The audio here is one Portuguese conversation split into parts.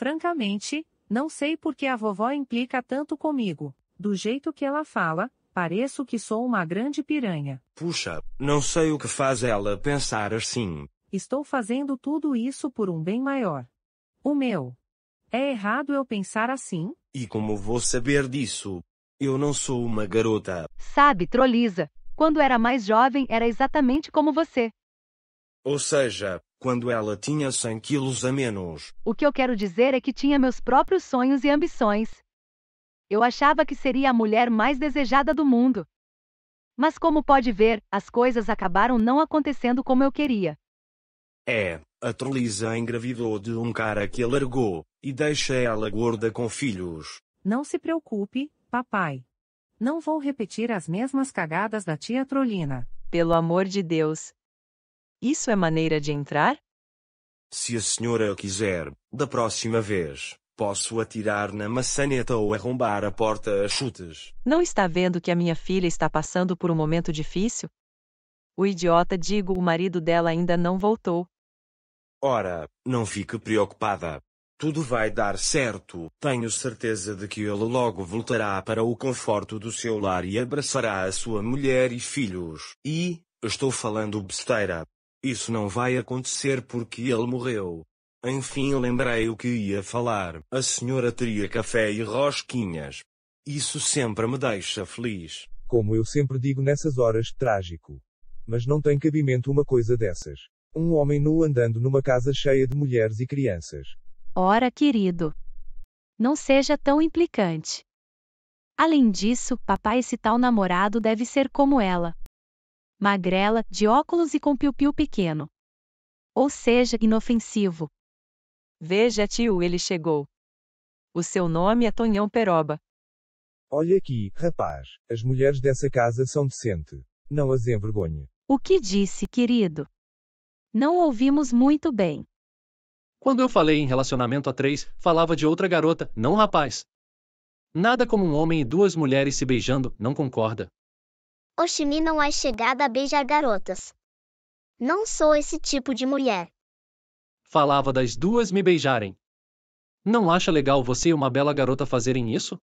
Francamente, não sei por que a vovó implica tanto comigo. Do jeito que ela fala, pareço que sou uma grande piranha. Puxa, não sei o que faz ela pensar assim. Estou fazendo tudo isso por um bem maior. O meu. É errado eu pensar assim? E como vou saber disso? Eu não sou uma garota. Sabe, Trolisa, quando era mais jovem era exatamente como você. Ou seja, quando ela tinha 100 quilos a menos. O que eu quero dizer é que tinha meus próprios sonhos e ambições. Eu achava que seria a mulher mais desejada do mundo. Mas como pode ver, as coisas acabaram não acontecendo como eu queria. É, a Trelisa engravidou de um cara que alargou, largou, e deixa ela gorda com filhos. Não se preocupe, papai. Não vou repetir as mesmas cagadas da tia Trolina. Pelo amor de Deus, isso é maneira de entrar? Se a senhora quiser, da próxima vez, posso atirar na maçaneta ou arrombar a porta a chutes. Não está vendo que a minha filha está passando por um momento difícil? O idiota, digo, o marido dela ainda não voltou. Ora, não fique preocupada. Tudo vai dar certo. Tenho certeza de que ele logo voltará para o conforto do seu lar e abraçará a sua mulher e filhos. E, estou falando besteira. Isso não vai acontecer porque ele morreu. Enfim, lembrei o que ia falar. A senhora teria café e rosquinhas. Isso sempre me deixa feliz. Como eu sempre digo nessas horas, trágico. Mas não tem cabimento uma coisa dessas. Um homem nu andando numa casa cheia de mulheres e crianças. Ora, querido. Não seja tão implicante. Além disso, papai, esse tal namorado deve ser como ela magrela, de óculos e com piu-piu pequeno. Ou seja, inofensivo. Veja, tio, ele chegou. O seu nome é Tonhão Peroba. Olha aqui, rapaz, as mulheres dessa casa são decente. Não as envergonhe. O que disse, querido? Não ouvimos muito bem. Quando eu falei em relacionamento a três, falava de outra garota, não rapaz. Nada como um homem e duas mulheres se beijando, não concorda? Oshimi não é chegada a beijar garotas. Não sou esse tipo de mulher. Falava das duas me beijarem. Não acha legal você e uma bela garota fazerem isso?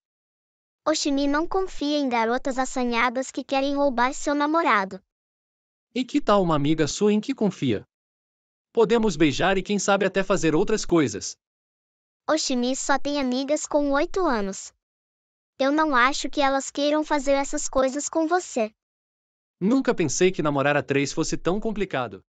Oshimi não confia em garotas assanhadas que querem roubar seu namorado. E que tal uma amiga sua em que confia? Podemos beijar e quem sabe até fazer outras coisas. Oshimi só tem amigas com oito anos. Eu não acho que elas queiram fazer essas coisas com você. Nunca pensei que namorar a três fosse tão complicado.